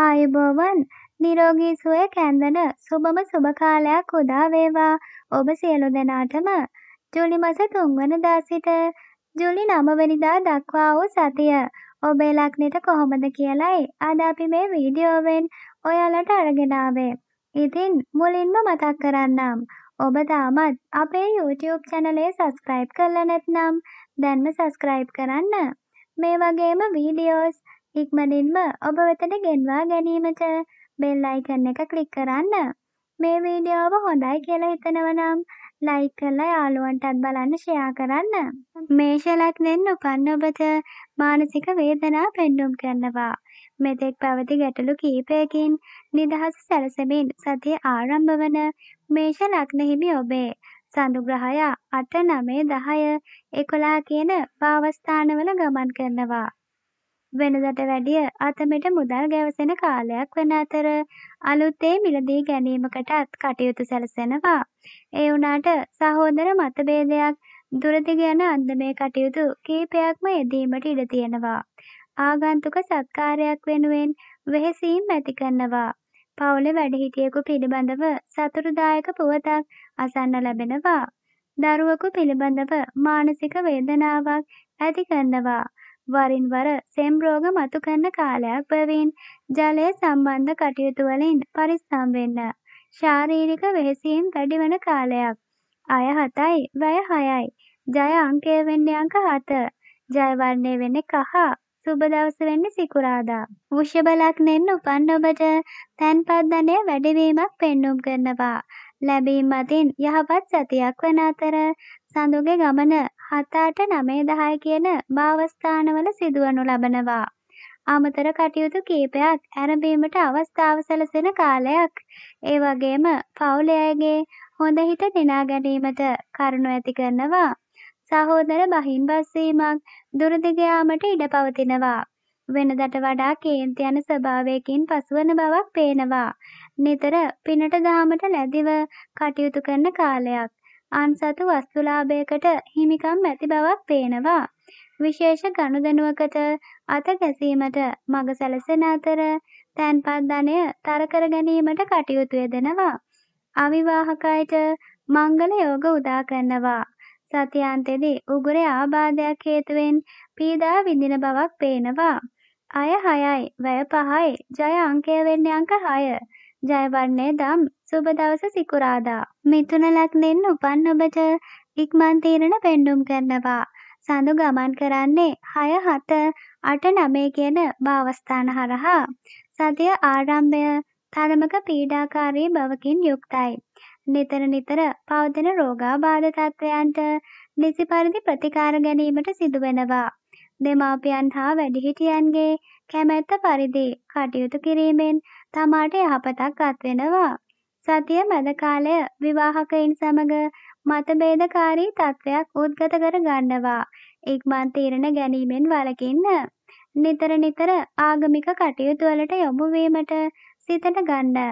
ආයුබෝවන් නිරෝගී සුවය කැන්දන සුබම සුභකාලයක් උදා වේවා ඔබ සියලු දෙනාටම ජූලි මස තුන්වනදා සිට ජූලි නමවැනිදා දක්වා වූ සතිය ඔබේ ලක්නෙට කොහොමද කියලයි අද අපි මේ වීඩියෝවෙන් ඔයාලට අරගෙන ආවේ. ඉතින් මුලින්ම මතක් කරන්නම් ඔබ තාමත් අපේ YouTube channel subscribe කරලා නැත්නම් දැන්ම subscribe කරන්න. මේ වගේම වීඩියෝස් ඉක්මනින්ම ඔබ වෙතට ගෙන්වා ගැනීමට බෙල් අයිකන් එක ක්ලික් කරන්න. මේ වීඩියෝව හොඳයි කියලා හිතනවා නම් ලයික් කරලා යාළුවන්ටත් බලන්න ෂෙයා කරන්න. මේෂ ලග්නෙන් උපන් ඔබට මානසික වේදනා පෙන්නුම් කරනවා. මෙතෙක් පැවති ගැටලු කීපයකින් නිදහස සැලසෙමින් සතිය ආරම්භ වන මේෂ ලග්න හිමි ඔබේ සඳු ග්‍රහයා 8 9 10 11 කියන භාවස්ථානවල ගමන් කරනවා. වෙනදට වැඩිය අතමෙට මුදල් ගැවසෙන කාලයක් වන අතර අලුතේ මිලදී ගැනීමකට අත් කටයුතු සැලසෙනවා. ඒ වුණාට සහෝදර මතභේදයක් දුරදිග යන අන්දමේ කටයුතු කීපයක්ම යෙදීමට ඉඩ තියෙනවා. ආගන්තුක සත්කාරයක් වෙනුවෙන් වෙහෙසීම් ඇති කරනවා. පවුලේ වැඩිහිටියෙකු පිළිබඳව සතුටුදායක පුවතක් අසන්න ලැබෙනවා. දරුවෙකු පිළිබඳව මානසික වේදනාවක් ඇති කරනවා. වරින් වර සෙම් රෝග මතු කරන කාලයක් බැවින් ජලය සම්බන්ධ කටයුතු වලින් පරිස්සම් වෙන්න. ශාරීරික වෙහෙසීම් වැඩි වන කාලයක්. අය 7යි, වැය 6යි. ජය අංකය වෙන්නේ අංක 7. ජය වර්ණය වෙන්නේ කහ. සුබ දවස වෙන්නේ සිකුරාදා. වෘෂභ ලග්නෙන් උපන් ඔබට තන්පත් ධනය වැඩිවීමක් පෙන්눔 කරනවා. ලැබීම අතින් යහපත් සතියක් වන අතර සඳුගේ ගමන හතාට නමේ දහය කියන භාවස්ථානවල සිදුවනු ලබනවා. අමතර කටයුතු කීපයක් ඇරඹීමට අවස්ථාව සැලසෙන කාලයක්. ඒ වගේම පවුල අයගේ හොඳ හිත දිනා ගැනීමට කරුණු ඇති කරනවා. සහෝදර බහින්බස් වීමක් දුරදිග යාමට ඉඩ පවතිනවා. වෙනදට වඩා කේන්ති යන ස්වභාවයකින් පසුවන බවක් පේනවා. නිතර පිනට දාමට ලැබිව කටයුතු කරන කාලයක්. ආන්සතු වස්තුලාභයකට හිමිකම් ඇති බවක් පේනවා. විශේෂ ගනුදෙනුවකට අත ගැසීමට මඟ සැලසෙන අතර තැන්පත් ධනය තරකර ගැනීමට කටයුතු යෙදෙනවා. අවිවාහකයට මංගල යෝග උදා කරනවා. සතියාන්තෙදී උගුරේ ආබාධයක් හේතුවෙන් පීඩා විඳින බවක් පේනවා. අය හයයි, වැය පහයි, ජය අංකය වෙන්නේ අංක 6. ජය වන්නේ දම්. සුබ දවස සිකුරාදා. මිථුන ලග්නෙන් උපන් ඔබට ඉක්මන් තීරණ පෙන්ඩුම් කරනවා. සඳු ගමන් කරන්නේ 6 7 8 9 කියන භවස්ථාන හරහා. සතිය ආරම්භය තරමක පීඩාකාරී බවකින් යුක්තයි. නිතර නිතර පවතින රෝගාබාධ තත්ත්වයන්ට නිසි පරිදි ප්‍රතිකාර ගැනීමට සිදුවෙනවා. දෙමාපියන් හා වැඩිහිටියන්ගේ කැමැත්ත පරිදි කටයුතු කිරීමෙන් තමාට යහපතක් අත්වෙනවා. සතිය මැද කාලය විවාහකයින් සමග මතභේදකාරී තත්වයක් උද්ගත කර ගන්නවා. ඉක්මන් තීරණ ගැනීමෙන් වළකින්න. නිතර නිතර ආගමික කටයුතු වලට යොමු වීමට සිතට ගන්න.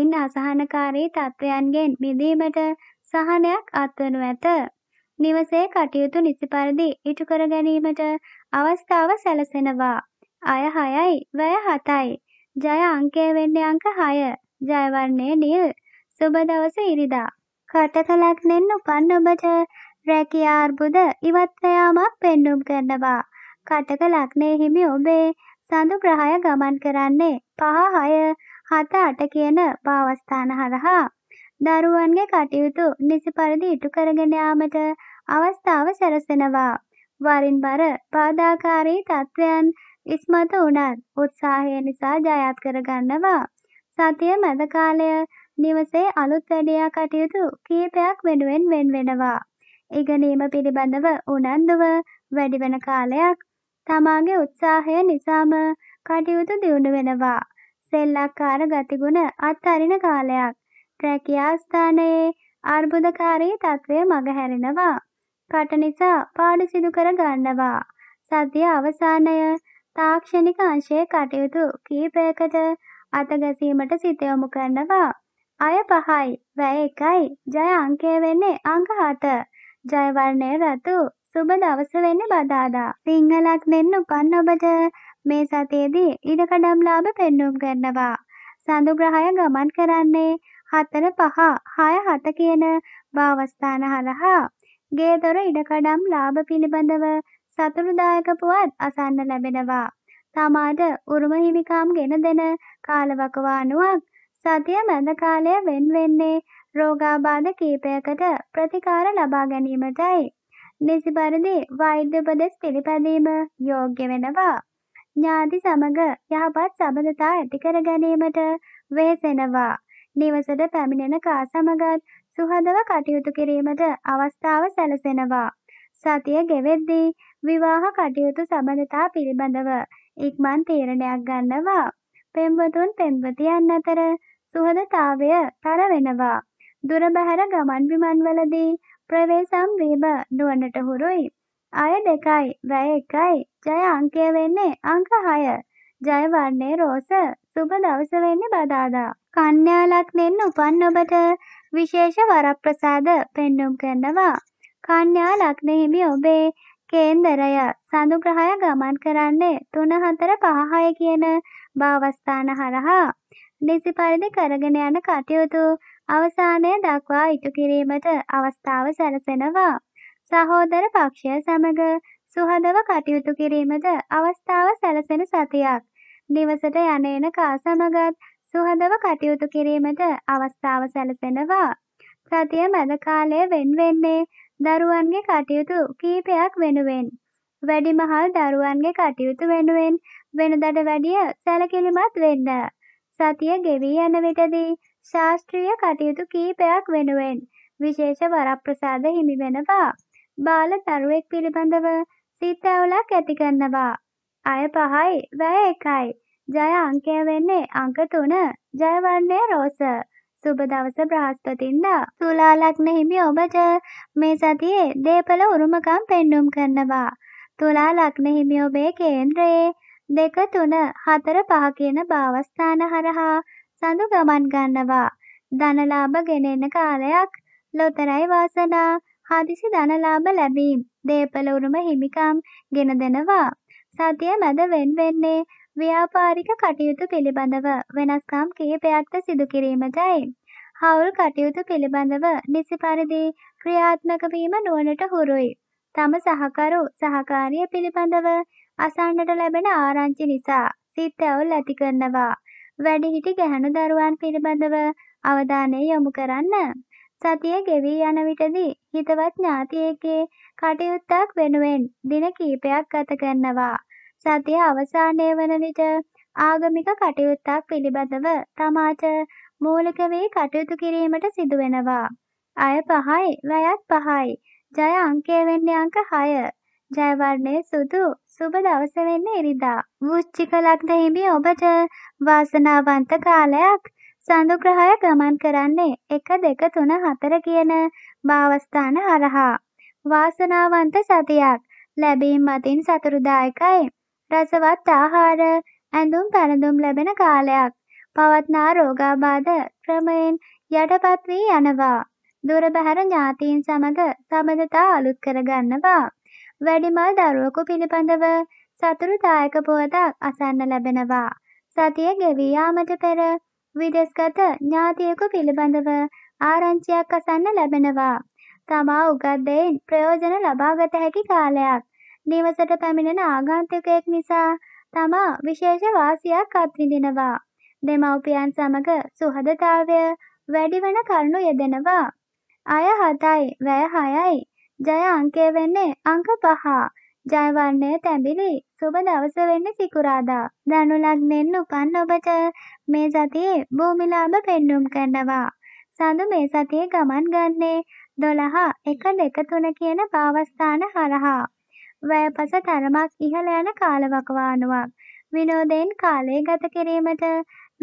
ඉන් අසහනකාරී තත්වයන්ගෙන් මිදීමට සහනයක් අත්වනු ඇත. නිවසේ කටයුතු නිසි පරිදි ඉටු කර ගැනීමට අවස්ථාව සැලසෙනවා. අය හයයි වැය හතයි ජය අංකය වෙන්නේ අංක හය ජයවන්නේ නිල් සුබ දවස ඉරිදා කටකලක් නෙන් උපන් ඔබට රැකියා අර්බුද ඉවත් වෑමක් පෙන්නුම් කරනවා කටක ලක්නේ හිමි ඔබේ සඳු ග්‍රහය ගමන් කරන්නේ පහ හය හත අට කියන පාවස්ථාන හරහා දරුවන්ගේ කටයුතු නිසි පරිදි ඉටු කරගෙන යාමට අවස්ථාව සැලසෙනවා වරින් බර පාදාකාරී තත්ත්වයන් ඉස්මතු වුණත් උත්සාහය නිසා ජයත් කරගන්නවා. සතිය මැද කාලය නිවසේ අලුත් වැඩියා කටයුතු කීපයක් වෙනුවෙන් වෙන් වෙනවා. ඉගෙනීම පිළිබඳව උනන්දුව වැඩි වෙන කාලයක් තමාගේ උත්සාහය නිසාම කටයුතු දියුණු වෙනවා. සෙල්ලක්කාර ගතිගුණ අත්හරින කාලයක්. රැකියා ස්ථානයේ අර්බුදකාරී තත්ත්වය මගහැරෙනවා. කට නිසා පාඩු සිදු කර ගන්නවා. සතිය අවසානය තාක්ෂණික අංශයේ කටයුතු කීපයකට අතගැසීමට සිත යොමු කරනවා. අය පහයි, වැය එකයි, ජය අංකය වෙන්නේ අංක 7. ජය වර්ණය රතු. සුබ දවස වෙන්නේ බදාදා. සිංහලක් දෙන්න උපන් ඔබට මේ සතියේදී ඉඩකඩම් ලාභ පෙන්වුම් කරනවා. සඳු ග්‍රහය ගමන් කරන්නේ 4 5 6 7 කියන භාවස්ථාන හරහා ගේදොර ඉඩකඩම් ලාභ පිළිබඳව සතුටුදායක පුවත් අසන්න ලැබෙනවා. තමාට උරුම හිමිකම් ගෙන දෙන කාලවකවානුවක් සතිය මැද කාලය වෙන් වෙන්නේ රෝගාබාධ කීපයකට ප්‍රතිකාර ලබා ගැනීමටයි. නිසි පරිදි වෛද්‍ය උපදෙස් පිළිපැදීම යෝග්‍ය වෙනවා. ඥාති සමග යහපත් සබඳතා ඇති කර ගැනීමට වෙහෙසෙනවා. නිවසට පැමිණෙන කා සමගත් සුහදව කටයුතු කිරීමට අවස්ථාව සැලසෙනවා. සතිය ගෙවෙද්දී විවාහ කටයුතු සබඳතා පිළිබඳව ඉක්මන් තීරණයක් ගන්නවා. පෙම්වතුන් පෙම්වතියන් අතර සුහදතාවය තර වෙනවා. දුර බැහැර ගමන් බිමන්වලදී ප්‍රවේසම් වීම නුවණට හුරුයි. අය දෙකයි, වැය එකයි. ජය අංකය වෙන්නේ අංක 6. ජය වර්ණේ රෝස. සුබ දවස වෙන්නේ බදාදා. කන්‍යා ලග්නෙන් උපන් ඔබට විශේෂ වරප්‍රසාද පෙන්눔 කරනවා. කන්‍යා ලග්නහිමි ඔබේ කේන්දරය සඳු ග්‍රහය ගමන් කරන්නේ තුන හතර පහහය කියන භාවස්ථාන හරහා නිසි පරිදි කරගෙන යන කටයුතු අවසානය දක්වා ඉටු කිරීමට අවස්ථාව සැලසෙනවා. සහෝදර පක්ෂය සමග සුහදව කටයුතු කිරීමට අවස්ථාව සැලසෙන සතියක්. දිවසට යන එන කා සමගත් සුහදව කටයුතු කිරීමට අවස්ථාව සැලසෙනවා. සතිය මැද කාලයේ වෙන් වෙන්නේ දරුවන්ගේ කටයුතු කීපයක් වෙනුවෙන් වැඩිමහල් දරුවන්ගේ කටයුතු වෙනුවෙන් වෙනදට වැඩිය සැලකිලිමත් වෙන්න. සතිය ගෙවී යන විටදී ශාස්ත්‍රීය කටයුතු කීපයක් වෙනුවෙන් විශේෂ වරප්‍රසාද හිමි වෙනවා. බාල දරුවෙක් පිළිබඳව සිත ඇවුලක් ඇති කරනවා. අය පහයි, වැය එකයි. ජය අංකය වෙන්නේ අංක 3. ජයවන්නේ රෝස. සුබ දවස බ්‍රහස්පතින්දා. තුලා ලග්න හිමි ඔබට මේ සතියේ දේපල උරුමකම් පෙන්눔 කරනවා. තුලා ලග්න හිමි ඔබේ කේන්ද්‍රයේ දෙක තුන හතර පහ කියන භාවස්ථාන හරහා සඳු ගමන් ගන්නවා. ධනලාභ ගෙනෙන කාලයක් ලොතරැයි වාසනා හදිසි ධනලාභ ලැබීම් දේපල උරුම හිමිකම් ගෙන දෙනවා. සතිය මැද වෙන් වෙන්නේ ව්‍යාපාරික කටයුතු පිළිබඳව වෙනස්කම් කිහිපයක්ද සිදු කිරීමටයි. හවුල් කටයුතු පිළිබඳව නිසි පරිදි ක්‍රියාත්මක වීම නුවණට හුරුයි. තම සහකරු සහකාරිය පිළිබඳව අසන්නට ලැබෙන ආරංචි නිසා සිත් ඇවුල් ඇති කරනවා. වැඩිහිටි ගැහණු දරුවන් පිළිබඳව අවධානය යොමු කරන්න. සතිය ගෙවි යන විටදී හිතවත් ඥාතියෙකේ කටයුත්තක් වෙනුවෙන් දින කීපයක් ගත කරනවා. සතිය අවසානය වන විට ආගමික කටයුත්තක් පිළිබඳව තමාට මූලික වී කටයුතු කිරීමට සිදුවෙනවා. අය පහයි, වැයත් පහයි. ජය අංකය වෙන්නේ අංක 6. ජය වර්ණයේ සුදු. සුබ දවස වෙන්නේ ඉරිදා. වෘශ්චික ලග්න හිමි ඔබට වාසනාවන්ත කාලයක්. සඳු ග්‍රහය ගමන් කරන්නේ 1 2 3 4 කියන භාවස්ථාන හරහා. වාසනාවන්ත සතියක්. ලැබීම් අතින් සතුටුදායකයි. රසවත් ආහාර, ඇඳුම් පැළඳුම් ලැබෙන කාලයක් පවත්නා රෝගාබාධ ක්‍රමයෙන් යටපත් වී යනවා. දුර බැහැර ඥාතීන් සමග සබඳතා අලුත් කරගන්නවා. වැඩිමල් දරුවෙකු පිළිබඳව සතුරුදායක පුවතක් අසන්න ලැබෙනවා. සතිය ගෙවී යාමට පෙර විදේශගත ඥාතියෙකු පිළිබඳව ආරංචියක් අසන්න ලැබෙනවා. තමා උගත් දෙයින් ප්‍රයෝජන ලබාගත හැකි කාලයක්. නිවසට පැමිණෙන ආගන්තුකයෙක් නිසා තමා විශේෂ වාසියක් අත්විඳිනවා. දෙමව්පියන් සමග සුහදතාවය වැඩිවන කරුණු යෙදෙනවා. අය හතයි, වැය හයයි. ජය අංකය වෙන්නේ අංක පහ. ජය වර්ණය තැඹිලි. සුබ දවස වෙන්නේ සිකුරාදා. ධනු ලග්නෙන් උපන් ඔබට මේ සතියේ භූමි ලාභ පෙන්눔 කරනවා. සඳු මේ සතියේ ගමන් ගන්නේ 12 1 2 3 කියන පාවස්ථාන හරහා. වැයපස තරමක් ඉහළ යන කාලවකවානුවක්. විනෝදයෙන් කාලය ගත කිරීමට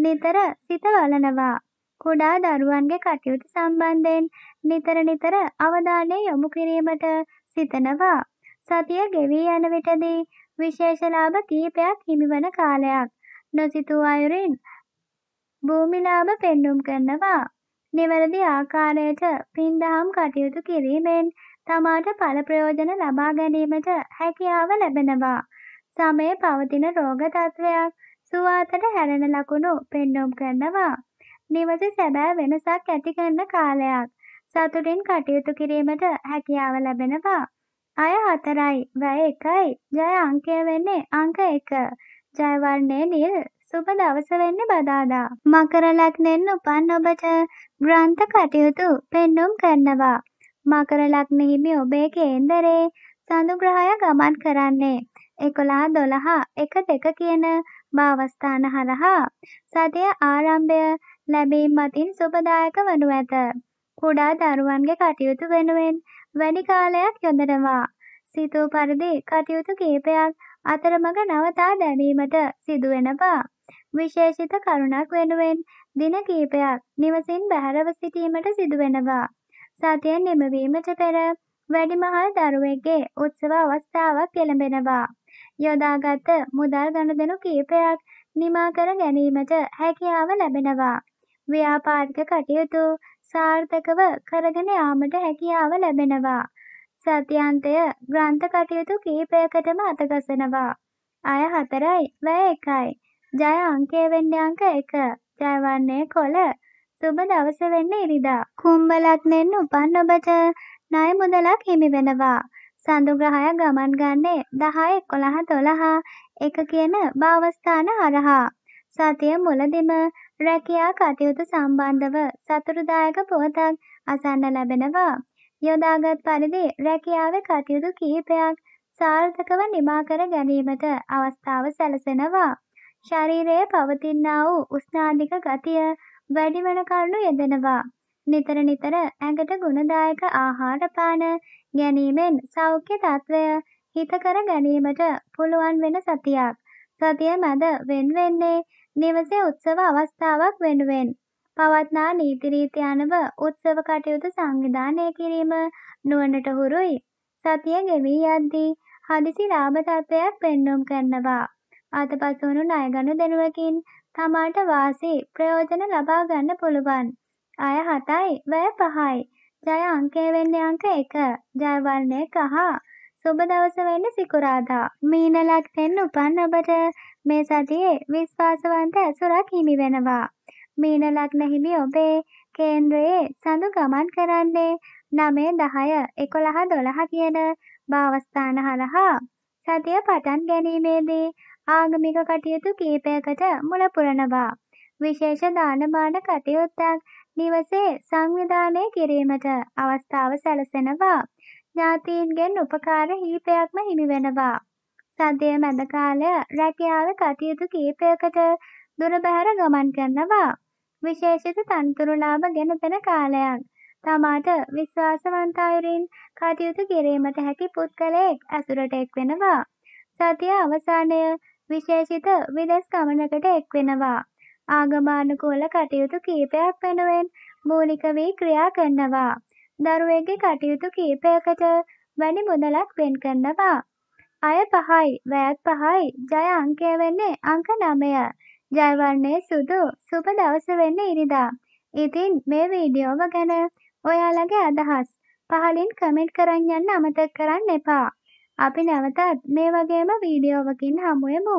නිතර සිත වලනවා. කුඩා දරුවන්ගේ කටයුතු සම්බන්ධයෙන් නිතර නිතර අවධානය යොමු කිරීමට සිතනවා. සතිය ගෙවී යන විටදී විශේෂලාභ කීපයක් හිමිවන කාලයක්. නොසිතූ අයුරින් භූමිලාභ පෙන්නුම් කරනවා. නිවැරදි ආකාරයට පින්දහම් කටයුතු කිරීමෙන් තමාට ඵල ප්‍රයෝජන ලබා ගැනීමට හැකියාව ලැබෙනවා. සමය පවතින රෝග තත්වයක් සුවාතට හැරෙන ලකුණු පෙන්වුම් කරනවා. නිවසේ සැබෑ වෙනසක් ඇති කරන කාලයක් සතුටින් කටයුතු කිරීමට හැකියාව ලැබෙනවා. අය හතරයි, වැය එකයි. ජය අංකය වෙන්නේ අංක 1. ජය වර්ණය නිල්. සුබ දවස වෙන්නේ බදාදා. මකර ලග්නෙන් උපන් ඔබට ග්‍රන්ථ කටයුතු පෙන්වුම් කරනවා. මකර ලග්න හිමි ඔබේ කේන්දරේ සඳු ග්‍රහය ගමන් කරන්නේ 11 12 1 2 කියන භාවස්ථාන හරහා සතිය ආරම්භය ලැබීම මතින් සුබදායක වනු ඇත. කුඩා දරුවන්ගේ කටයුතු වෙනුවෙන් වැඩි කාලයක් යොදනවා. සිතූ පරිදි කටයුතු කීපයක් අතරමඟ නවතා දැමීමට සිදුවෙනවා. විශේෂිත කරුණක් වෙනුවෙන් දින කීපයක් නිවසින් බැහැරව සිටීමට සිදුවෙනවා. සතිය නිමවීමට පෙර වැඩිමහල් දරුවෙක්ගේ උත්සව අවස්ථාවක් එළඹෙනවා. යොදාගත් මුදල් ගනුදෙනු කීපයක් නිමා කර ගැනීමට හැකියාව ලැබෙනවා. ව්‍යාපාරික කටයුතු සාර්ථකව කරගෙන යාමට හැකියාව ලැබෙනවා. සත්‍යන්තය ග්‍රන්ථ කටයුතු කීපයකටම අතගසනවා. අය හතරයි වැය එකයි. ජය අංකය වෙන්නේ අංක එක. ජය වන්නේ කොළ. සුබ දවස වෙන්න ඉරිදා. කුම්භ ලග්නෙන් උපන් ඔබට ණය මුදලක් හිමි වෙනවා. සඳු ග්‍රහය ගමන් ගන්නේ 10 11 12 එක කියන භවස්ථාන හරහා. සතිය මුලදිම රැකියා කටයුතු සම්බන්ධව සතුටුදායක පුවතක් අසන්න ලැබෙනවා. යොදාගත් පරිදි රැකියාවේ කටයුතු කිහිපයක් සාර්ථකව නිමා කර ගැනීමට අවස්ථාව සැලසෙනවා. ශරීරයේ පවතිනා වූ උෂ්ණාධික ගතිය වැඩිවන කරුණු යෙදෙනවා. නිතර නිතර ඇඟට ගුණදායක ආහාර පාන ගැනීමෙන් සෞඛ්‍ය තත්ත්වය හිතකර ගැනීමට පුළුවන් වෙන සතියක්. සතිය මැද වෙන් වෙන්නේ නිවසේ උත්සව අවස්ථාවක් වෙනුවෙන්. පවත්නා නීති රීති අනුව උත්සව කටයුතු සංවිධානය කිරීම නුවණට හුරුයි. සතිය ගෙවී යද්දී හදිසි ලාභ තත්ත්වයක් පෙන්වුම් කරනවා. ආතපසු වුණු ණය ගනුදෙනුවකින් තමාට වාසි ප්‍රයෝජන ලබා ගන්න පුළුවන්. අය 7යි, වැය 5යි. ජය අංකය වෙන්නේ අංක 1. ජය වර්ණය කහ. සුබ දවස වෙන්නේ සිකුරාදා. මීන ලග්නෙන් උපන් ඔබට මේ සතියේ විශ්වාසවන්ත ඇසුරක් හිමි වෙනවා. මීන ලග්න හිමි ඔබේ කේන්ද්‍රයේ සඳු ගමන් කරන්නේ 9, 10, 11, 12 කියන භාවස්ථාන හරහා සතිය පටන් ගැනීමේදී ආගමික කටයුතු කීපයකට මුල පුරනවා. විශේෂ දානමාන කටයුත්තක් නිවසේ සංවිධානය කිරීමට අවස්ථාව සැලසෙනවා. ඥාතීන්ගෙන් උපකාර හිපයක්ම හිමිවෙනවා. සද්දය මැද කාලය රැකියාව කටයුතු කීපයකට දුරබැහැර ගමන් කරනවා. විශේෂිත තනතුරු ලාභ ගෙනපෙන කාලයක්. තමාට විශ්වාසවන්තයරින් කටයුතු කිරීමට හැකි පුද්ගලයෙක් ඇසුරට එක් වෙනවා. සතිය අවසානය විශේෂිත විදෙස් ගමනකට එක්වෙනවා. ආගමානුකූල කටයුතු කීපයක් වෙනුවෙන් මූලික වී ක්‍රියා කරනවා. දරුවෙගේ කටයුතු කීපයකට වැඩි මුදලක් වෙන් කරනවා. අය පහයි, වැයත් පහයි, ජය අංකය වෙන්නේ අංක 9. ජය වර්ණයේ සුදු, සුබ දවස වෙන්නේ ඉරිදා. ඉතින් මේ වීඩියෝව ගැන ඔයාලගේ අදහස් පහලින් කමෙන්ට් කරන් යන්න අමතක කරන්න එපා. අපි නැවතත් මේ වගේම වීඩියෝවකින් හමුවෙමු.